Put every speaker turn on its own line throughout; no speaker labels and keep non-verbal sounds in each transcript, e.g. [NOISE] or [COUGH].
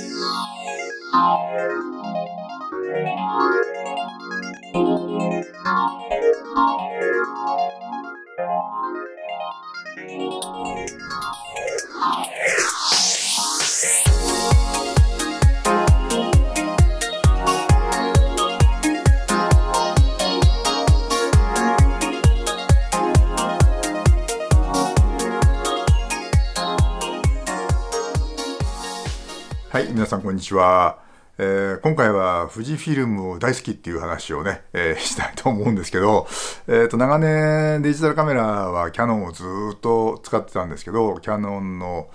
Oh. にちは。えー、今回は富士フィルム大好きっていう話をね、えー、[LAUGHS] したいと思うんですけど、えーと、長年デジタルカメラはキヤノンをずっと使ってたんですけどキヤノンの、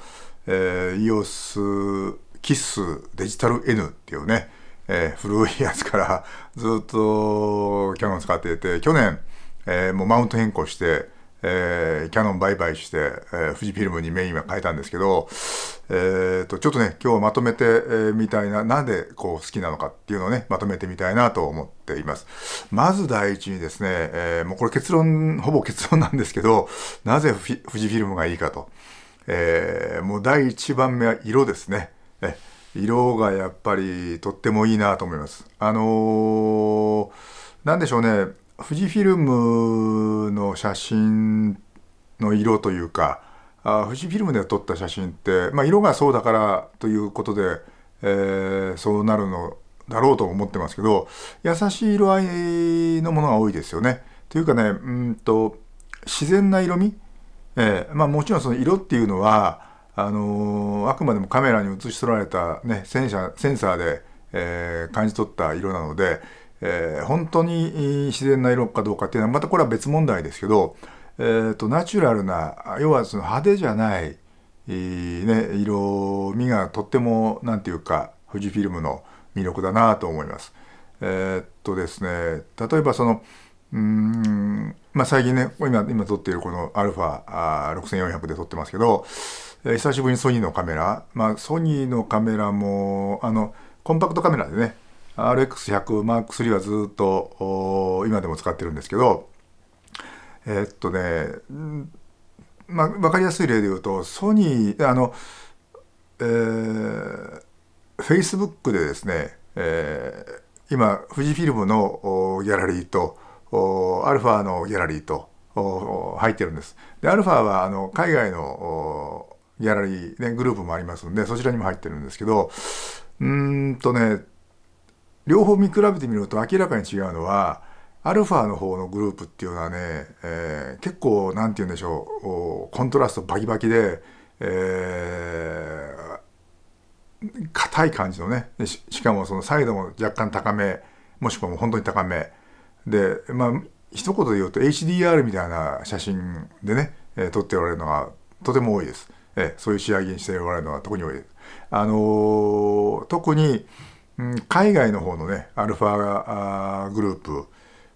えー、EOS k i s s デジタル N っていうね、えー、古いやつからずっとキヤノン使っていて去年、えー、もうマウント変更してえー、キャノン売買して、えー、富士フィルムにメインは変えたんですけど、えーと、ちょっとね今日まとめて、みたいななんでこう好きなのかっていうのをねまとめてみたいなと思っていますまず第一にですね、えー、もうこれ結論ほぼ結論なんですけどなぜ富士フィルムがいいかと、えー、もう第一番目は色ですねえ色がやっぱりとってもいいなと思いますあのー、なんでしょうね富士フィルムの写真の色というかあ富士フィルムで撮った写真って、まあ、色がそうだからということで、えー、そうなるのだろうと思ってますけど優しい色合いのものが多いですよね。というかねうんと自然な色味、えーまあ、もちろんその色っていうのはあのー、あくまでもカメラに映し取られた、ね、センサーセンサーで、えー、感じ取った色なので。えー、本当に自然な色かどうかっていうのはまたこれは別問題ですけど、えーと、ナチュラルな要はその派手じゃない、えー、ね、色味がとっても何て言うか富士フィルムの魅力だなと思います。えー、っとですね例えばそのうんまあ、最近ね今今撮っているこの α6400 で撮ってますけど、えー、久しぶりにソニーのカメラ、まあ、ソニーのカメラもあのコンパクトカメラでね RX100 m 3はずっと今でも使ってるんですけどえっとねまあ、分かりやすい例で言うとソニーあのえー、Facebook でですね、えー、今富士フィルムのギャラリーとアルファのギャラリーと入ってるんです。でアルファはあの海外のギャラリー、ね、グループもありますんでそちらにも入ってるんですけどうんとね両方見比べてみると明らかに違うのはアルファの方のグループっていうのはね、えー、結構何て言うんでしょうコントラストバキバキで、えー、硬い感じのねしかもそのサイドも若干高めもしくは本当に高めでまあ一言で言うと HDR みたいな写真でね、えー、撮っておられるのがとても多いです、えー、そういう仕上げにしておられるのが特に多いです。あのー、特に海外の方のねアルファグルー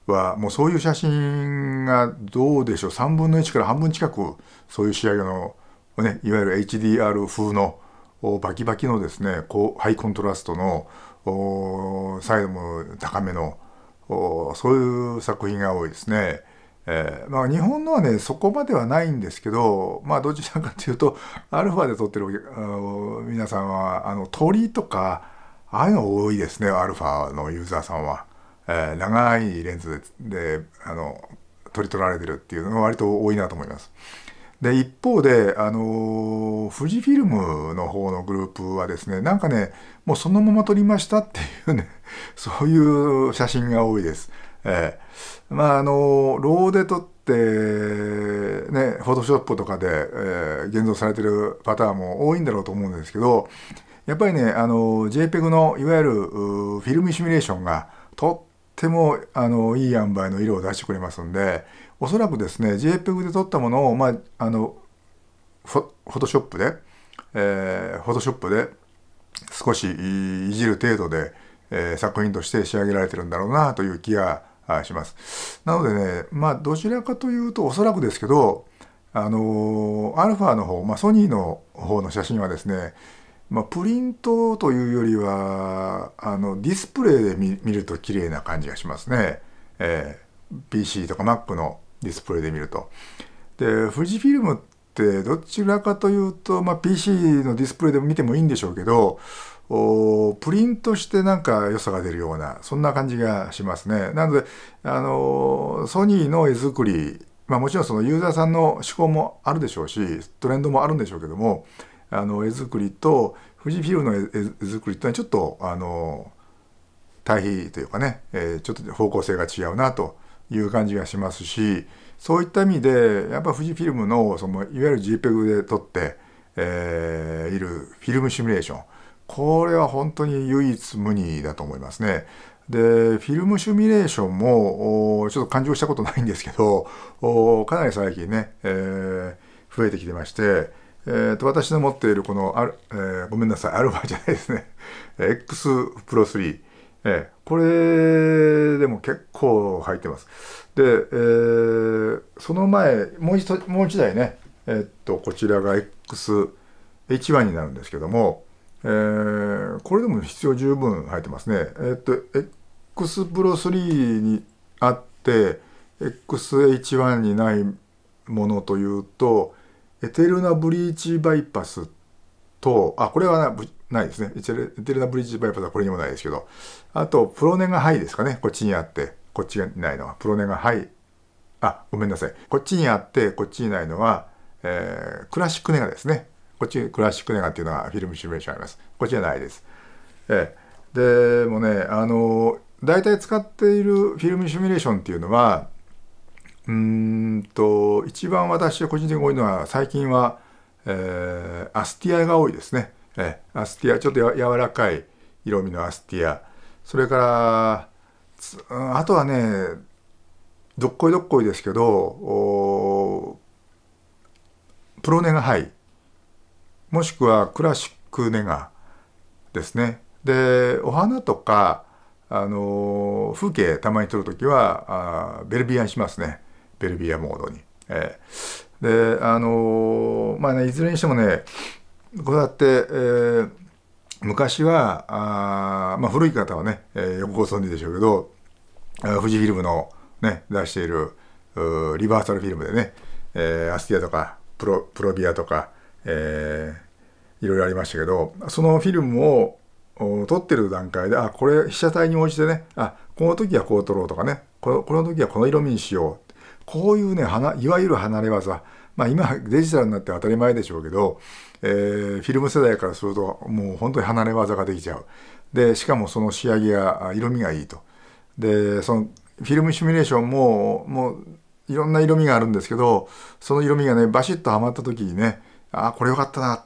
プはもうそういう写真がどうでしょう3分の1から半分近くそういう仕上げの、ね、いわゆる HDR 風のバキバキのですねハイコントラストのサイドも高めのそういう作品が多いですね。えー、まあ、日本のはねそこまではないんですけど、まあ、どちらかというとアルファで撮ってる皆さんはあの鳥とかああいうの多いですね、アルファのユーザーさんは。えー、長いレンズであの取り取られてるっていうのが割と多いなと思います。で、一方で、あの富士フィルムの方のグループはですね、なんかね、もうそのまま撮りましたっていうね、[LAUGHS] そういう写真が多いです。えー、まあ、あのローで撮って、ね、フォトショップとかで、えー、現像されてるパターンも多いんだろうと思うんですけど、やっぱりね、あの、JPEG のいわゆるフィルムシミュレーションがとっても、あの、いい塩梅の色を出してくれますんで、おそらくですね、JPEG で撮ったものを、まあ、あの、フォトショップで、えー、フォトショップで少しいじる程度で、えー、作品として仕上げられてるんだろうなという気がします。なのでね、まあ、どちらかというと、おそらくですけど、あのー、アルファの方、まあ、ソニーの方の写真はですね、まあ、プリントというよりはあのディスプレイで見ると綺麗な感じがしますね、えー、PC とか Mac のディスプレイで見るとで富士フィルムってどちらかというと、まあ、PC のディスプレイでも見てもいいんでしょうけどおプリントしてなんか良さが出るようなそんな感じがしますねなのであのソニーの絵作りまあもちろんそのユーザーさんの思考もあるでしょうしトレンドもあるんでしょうけどもあの絵作りと富士フィルムの絵作りってのはちょっとあの対比というかね、えー、ちょっと方向性が違うなという感じがしますしそういった意味でやっぱ富士フィルムのそのいわゆる JPEG で撮って、えー、いるフィルムシミュレーションこれは本当に唯一無二だと思いますね。でフィルムシミュレーションもちょっと感情したことないんですけどかなり最近ね、えー、増えてきてまして。えーと、私の持っているこのる、えー、ごめんなさい、アルファ [LAUGHS] じゃないですね。X プロ3。えー、これでも結構入ってます。で、えー、その前、もう一もう一台ね、えー、っと、こちらが X1 になるんですけども、えー、これでも必要十分入ってますね。えー、っと、X プロ3にあって、XH1 にないものというと、エテルナブリーチバイパスと、あ、これはないですね。エテルナブリーチバイパスはこれにもないですけど、あと、プロネガハイですかね。こっちにあって、こっちにないのは、プロネガハイ。あ、ごめんなさい。こっちにあって、こっちにないのは、えー、クラシックネガですね。こっちクラシックネガっていうのはフィルムシミュレーションあります。こっちじゃないです。えー、でもね、あの、大体使っているフィルムシミュレーションっていうのは、うんと一番私は個人的に多いのは最近は、えー、アスティアが多いですね、えー、アスティアちょっとや柔らかい色味のアスティアそれからあとはねどっこいどっこいですけどプロネガハイもしくはクラシックネガですねでお花とかあの風景たまに撮る時はあベルビアにしますね。ベルビアモードに。えー、であのー、まあねいずれにしてもねこうやって、えー、昔はあ、まあ、古い方はね、えー、よくご存知でしょうけど富士フィルムの、ね、出しているリバーサルフィルムでね、えー、アスティアとかプロプロビアとか、えー、いろいろありましたけどそのフィルムを撮ってる段階であこれ被写体に応じてねあこの時はこう撮ろうとかねこの時はこの色味にしようこういうね、いわゆる離れ技、まあ今デジタルになって当たり前でしょうけど、えー、フィルム世代からするともう本当に離れ技ができちゃう。で、しかもその仕上げが、色味がいいと。で、そのフィルムシミュレーションも、もういろんな色味があるんですけど、その色味がね、バシッとはまった時にね、ああ、これよかったな、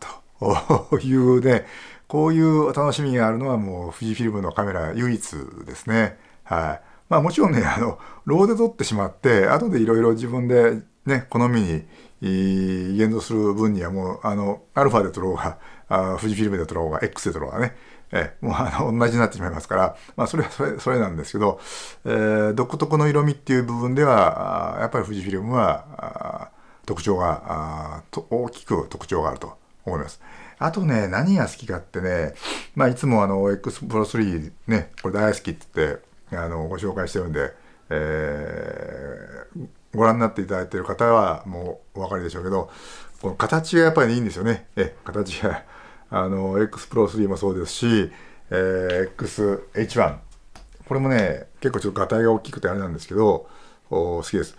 と [LAUGHS] いうね、こういう楽しみがあるのはもう富士フィルムのカメラ唯一ですね。はい。まあもちろんね、あの、ローで撮ってしまって、後でいろいろ自分でね、好みに言動する分にはもう、あの、アルファで撮ろうが、あ富士フィルムで撮ろうが、X で撮ろうがね、えもうあの同じになってしまいますから、まあ、それはそれそれなんですけど、えー、独特の色味っていう部分ではやっぱり富士フィルムは特徴が大きく特徴があると思います。あとね何が好きかってね、まあ、いつもあの X プロ3ねこれ大好きって言ってあのご紹介してるんで、えー、ご覧になっていただいている方はもうお分かりでしょうけどこの形がやっぱりいいんですよねえ形があの X Pro 3もそうですし、えー、XH1 これもね結構ちょっと画体が大きくてあれなんですけど好きです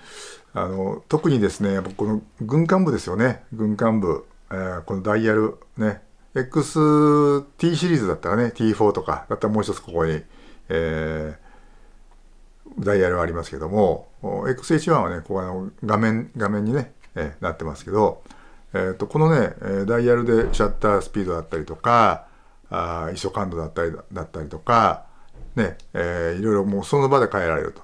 あの特にですねやっぱこの軍艦部ですよね軍艦部、えー、このダイヤルね XT シリーズだったらね T4 とかだったらもう一つここに、えーダイヤルはありますけども、XH1 はね、ここの画面、画面にね、えなってますけど、えー、とこのね、ダイヤルでシャッタースピードだったりとか、あ ISO 感度だったりだったりとか、ね、えー、いろいろもうその場で変えられると。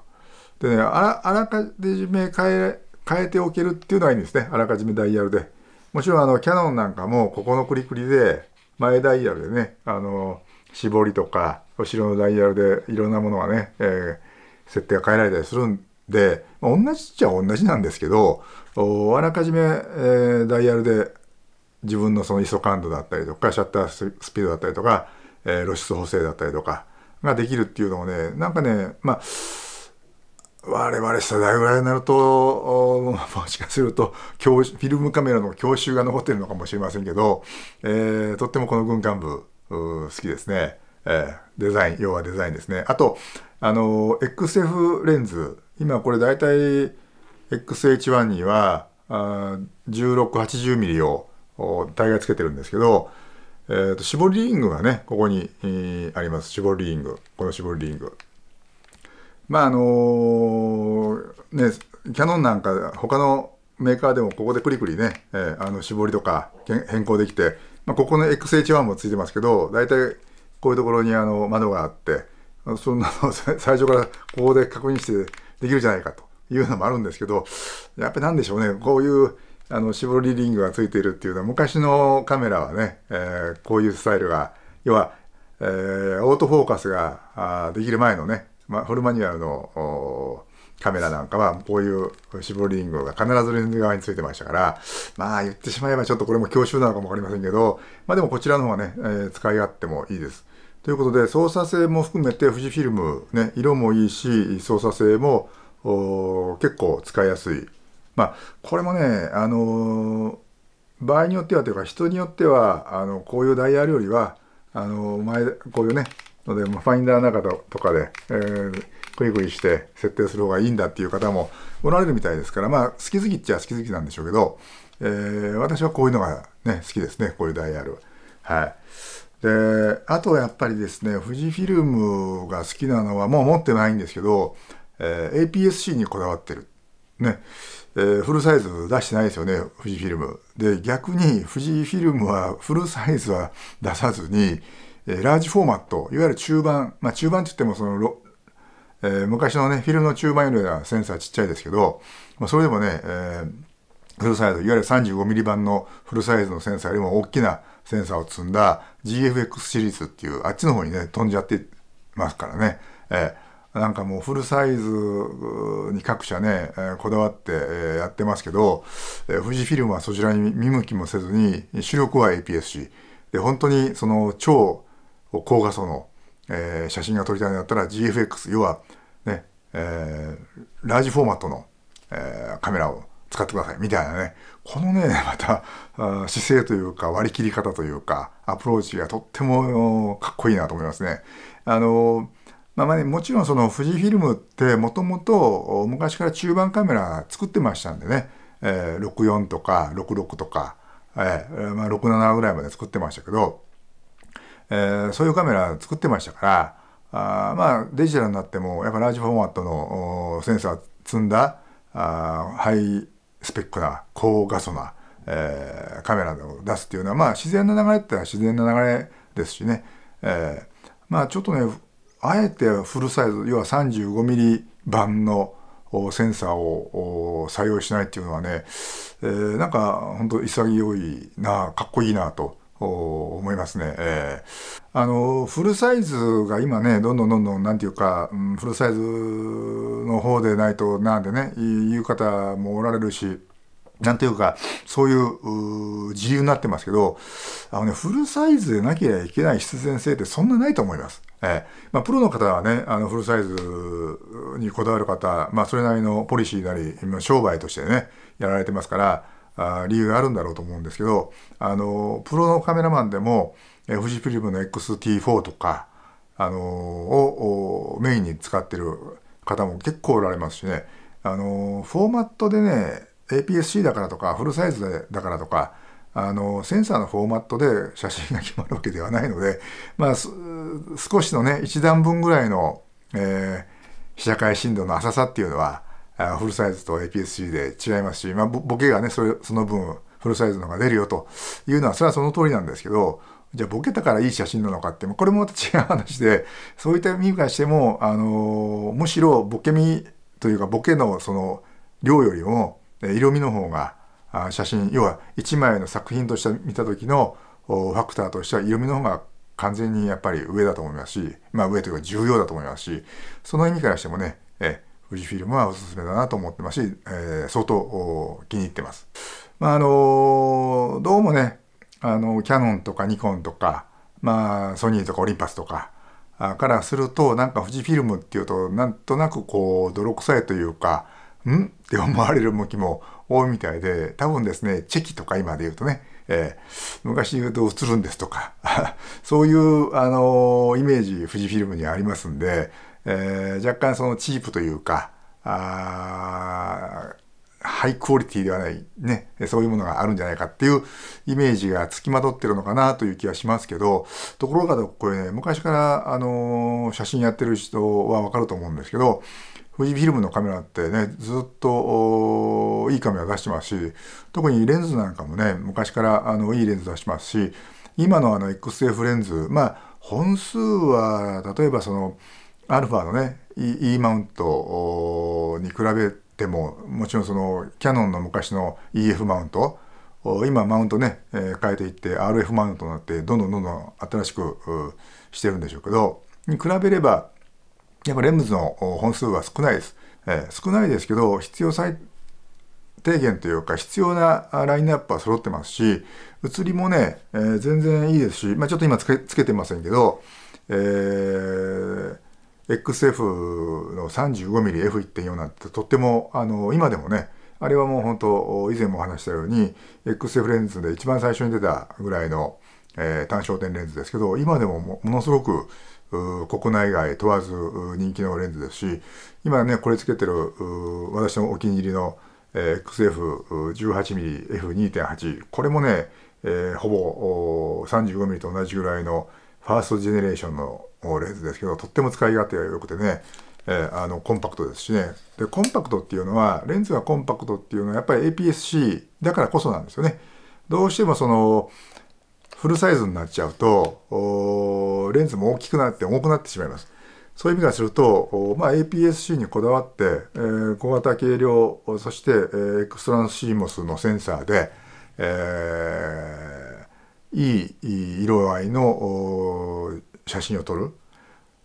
でね、あらかじめ変え変えておけるっていうのはいいんですね。あらかじめダイヤルで。もちろんあの、キャノンなんかも、ここのクリクリで、前ダイヤルでね、あの、絞りとか、後ろのダイヤルでいろんなものがね、えー設定が変えられたりするんで、まあ、同じっちゃ同じなんですけど、あらかじめ、えー、ダイヤルで自分のその ISO 感度だったりとか、シャッタースピードだったりとか、えー、露出補正だったりとかができるっていうのもね、なんかね、まあ、我々世代ぐらいになると、もしかすると、フィルムカメラの教習が残ってるのかもしれませんけど、えー、とってもこの軍艦部、好きですね。えー、デザイン、要はデザインですね。あと、あの、XF レンズ。今これ大体 XH1 には、1680mm をイヤつけてるんですけど、えーと、絞りリングがね、ここに、えー、あります。絞りリング。この絞りリング。まああのー、ね、キャノンなんか他のメーカーでもここでクリクリね、えー、あの絞りとか変更できて、まあ、ここの XH1 もついてますけど、大体こういうところにあの窓があって、そんなの [LAUGHS] 最初からここで確認してできるじゃないかというのもあるんですけど、やっぱりなんでしょうね、こういうあの絞りリングがついているっていうのは、昔のカメラはね、えー、こういうスタイルが、要は、えー、オートフォーカスができる前のね、まあ、フルマニュアルのカメラなんかは、こういう絞りリングが必ずレンズ側についてましたから、まあ言ってしまえばちょっとこれも強襲なのかもわかりませんけど、まあでもこちらの方がね、えー、使い勝手もいいです。ということで操作性も含めて富士フィルム、ね、色もいいし操作性も結構使いやすい。まあ、これもね、あのー、場合によってはというか人によってはあのこういうダイヤルよりはあのー、前こういうねのでファインダーの中とかで、えー、クリクリして設定する方がいいんだっていう方もおられるみたいですからまあ好き好きっちゃ好き好きなんでしょうけど、えー、私はこういうのがね好きですねこういうダイヤルは。はいであとやっぱりですね富士フィルムが好きなのはもう持ってないんですけど、えー、APS-C にこだわってるね、えー、フルサイズ出してないですよね富士フィルムで逆に富士フィルムはフルサイズは出さずに、えー、ラージフォーマットいわゆる中盤まあ中盤って言ってもそのえー、昔のね、フィルムの中盤よりはセンサーちっちゃいですけど、まあ、それでもね、えー、フルサイズ、いわゆる 35mm 版のフルサイズのセンサーよりも大きなセンサーを積んだ GFX シリーズっていうあっちの方にね飛んじゃってますからね、えー、なんかもうフルサイズに各社ね、えー、こだわってやってますけど、えー、富士フィルムはそちらに見向きもせずに主力は APS-C で本当にその超高画素の、えー、写真が撮りたいんだったら GFX 要はね、えー、ラージフォーマットの、えー、カメラを使ってくださいみたいなねこのね [LAUGHS] また姿勢というか割り切り方というかアプローチがとってもかっこいいなと思いますね。あのまあまあね、もちろんその富士フィルムってもともと昔から中盤カメラ作ってましたんでね、えー、64とか66とか、えーまあ、67ぐらいまで作ってましたけど、えー、そういうカメラ作ってましたからあまあデジタルになってもやっぱラージフォーマットのセンサー積んだあハイスペックな高画素な、えー、カメラを出すっていうのは、まあ、自然な流れってのは自然な流れですしね、えー、まあちょっとねあえてフルサイズ要は 35mm 版のセンサーを採用しないっていうのはね、えー、なんか本当潔いなかっこいいなと思いますね、えー、あのフルサイズが今ねどんどんどんどん何て言うか、うん、フルサイズの方でないとなんでね言う方もおられるしなんていうかそういう自由になってますけどあの、ね、フルサイズでなきゃいけない必然性ってそんなないと思います。えーまあ、プロの方はねあのフルサイズにこだわる方、まあ、それなりのポリシーなり商売としてねやられてますから。あ理由があるんだろうと思うんですけど、あの、プロのカメラマンでも、えー、富士フィルムの XT4 とか、あのをメインに使ってる方も結構おられますしね、あのフォーマットでね、APS-C だからとか、フルサイズでだからとか、あのセンサーのフォーマットで写真が決まるわけではないので、まあ、少しのね一段分ぐらいの、えー、被写界深度の浅さっていうのはあフルサイズと APS-C で違いますし、まあ、ボケがねそれその分フルサイズのが出るよというのはそれはその通りなんですけどじゃあボケたからいい写真なのかってこれもまた違う話でそういった意味からしても、あのー、むしろボケみというかボケのその量よりも色味の方が写真要は1枚の作品として見た時のファクターとしては色味の方が完全にやっぱり上だと思いますしまあ上というか重要だと思いますしその意味からしてもねえ富士フィルムはおすすめだなと思ってますし、えー、相当気に入ってます。まあ、あのどうもね、あの、キャノンとかニコンとか、まあ、ソニーとかオリンパスとか、からすると、なんか富士フィルムっていうと、なんとなくこう、泥臭いというか、んって思われる向きも多いみたいで、多分ですね、チェキとか今で言うとね、えー、昔言うと映るんですとか、[LAUGHS] そういう、あのー、イメージ、富士フィルムにありますんで、えー、若干そのチープというかあハイクオリティではない、ね、そういうものがあるんじゃないかっていうイメージがつきまとってるのかなという気はしますけど、ところがこれね、昔から、あのー、写真やってる人はわかると思うんですけど、富士フィルムのカメラってね、ずっといいカメラ出してますし、特にレンズなんかもね、昔からあのいいレンズ出してますし、今のあの XF レンズ、まあ、本数は、例えばその、アルファのね E, e マウントに比べてももちろんそのキヤノンの昔の EF マウント今マウントね、え変えていって RF マウントになってどんどんどんどん新しくしてるんでしょうけどに比べればやっぱレムズの本数は少ないです、え少ないですけど必要最低限というか必要なラインナップは揃ってますし写りもね、え全然いいですし、まあ、ちょっと今つけてませんけど、えー XF の 35mmF1.4 なんてとってもあの今でもねあれはもう本当以前もお話したように XF レンズで一番最初に出たぐらいの、えー、単焦点レンズですけど今でもものすごく国内外問わず人気のレンズですし今ねこれつけてる私のお気に入りの、えー、XF18mmF2.8 これもね、えー、ほぼ 35mm と同じぐらいのファーストジェネレーションのレンズですけどとっても使い勝手が良くてね、えー、あのコンパクトですしねでコンパクトっていうのはレンズがコンパクトっていうのはやっぱり APS-C だからこそなんですよねどうしてもそのフルサイズになっちゃうとレンズも大きくなって重くなってしまいますそういう意味からすると、まあ、APS-C にこだわって、えー、小型軽量そして、えー、エクストラのシーモスのセンサーで、えーいい色合いの写真を撮る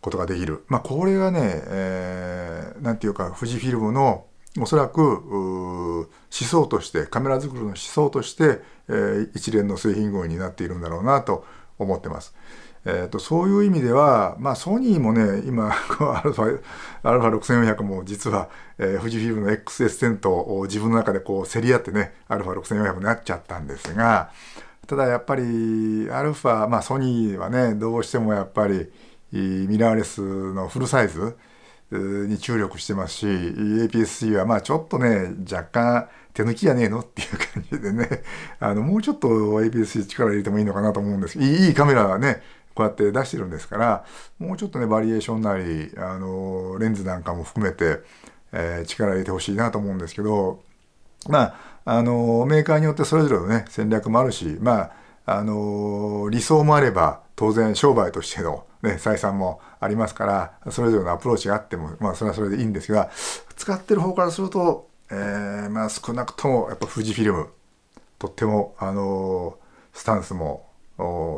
ことができる。まあ、これがね、えー、なんていうか、富士フィルムのおそらく思想として、カメラ作りの思想として、えー、一連の製品群になっているんだろうなと思ってます。えーと、そういう意味では、まあ、ソニーもね今アルファ6 4 0 0も実は、えー、富士フィルムの XS10 と自分の中でこう競り合ってねアルファ6 4 0 0になっちゃったんですが、ただやっぱりアルファ、まあ、ソニーはねどうしてもやっぱりミラーレスのフルサイズに注力してますし APS-C はまあちょっとね若干手抜きやねえのっていう感じでね [LAUGHS] あのもうちょっと APS-C 力入れてもいいのかなと思うんですいいカメラはねこうやって出してるんですからもうちょっとねバリエーションなりあのレンズなんかも含めて、えー、力入れてほしいなと思うんですけどまああのメーカーによってそれぞれの、ね、戦略もあるし、まあ、あの理想もあれば当然商売としての、ね、採算もありますからそれぞれのアプローチがあっても、まあ、それはそれでいいんですが使ってる方からすると、えー、まあ、少なくともやっぱ富士フィルムとっても、あのスタンスも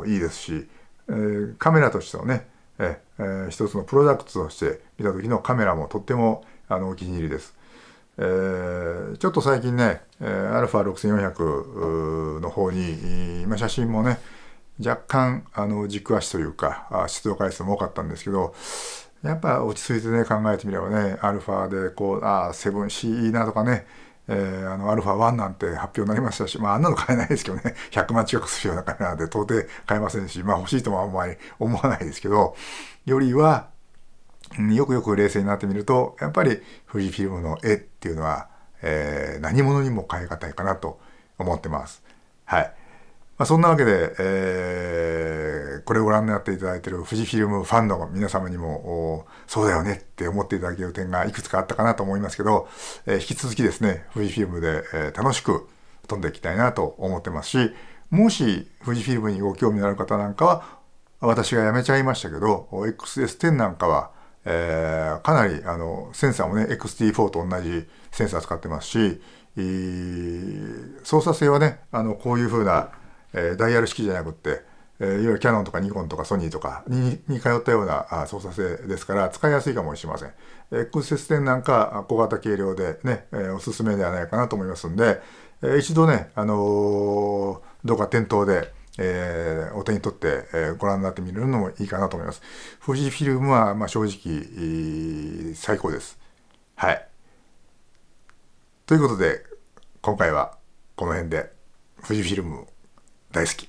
いいですし、えー、カメラとしてのね、えー、一つのプロダクトとして見た時のカメラもとってもあのお気に入りです。えちょっと最近ね、えアルファ6400の方に、まあ、写真もね、若干、あの、軸足というか、出動回数も多かったんですけど、やっぱ落ち着いてね、考えてみればね、アルファで、こう、ああ、7C いいなとかね、えー、あの、アルファ1なんて発表になりましたし、まあ、あんなの買えないですけどね、100 [LAUGHS] 万近くするようなカメラで到底買えませんし、まあ、欲しいともあんまり思わないですけど、よりは、よくよく冷静になってみるとやっぱり富士フィルムの絵っていうのは、えー、何者にも変え難いかなと思ってます。はい。まあ、そんなわけで、えー、これをご覧になっていただいている富士フィルムファンの皆様にもそうだよねって思っていただける点がいくつかあったかなと思いますけど、えー、引き続きですね富士フィルムで、えー、楽しく飛んでいきたいなと思ってますしもし富士フィルムにご興味のある方なんかは私が辞めちゃいましたけど XS10 なんかはえー、かなりあのセンサーもね XT4 と同じセンサー使ってますし、えー、操作性はねあのこういう風な、えー、ダイヤル式じゃなくって、えー、いわゆるキャノンとかニコンとかソニーとかにに通ったようなあ操作性ですから使いやすいかもしれません。X10 なんか小型軽量でね、えー、おすすめではないかなと思いますんで、えー、一度ね、あのー、どうか店頭でえー、お手に取って、えー、ご覧になってみるのもいいかなと思います。富士フィルムは、まあ、正直、最高です。はい。ということで、今回はこの辺で、富士フィルム大好き。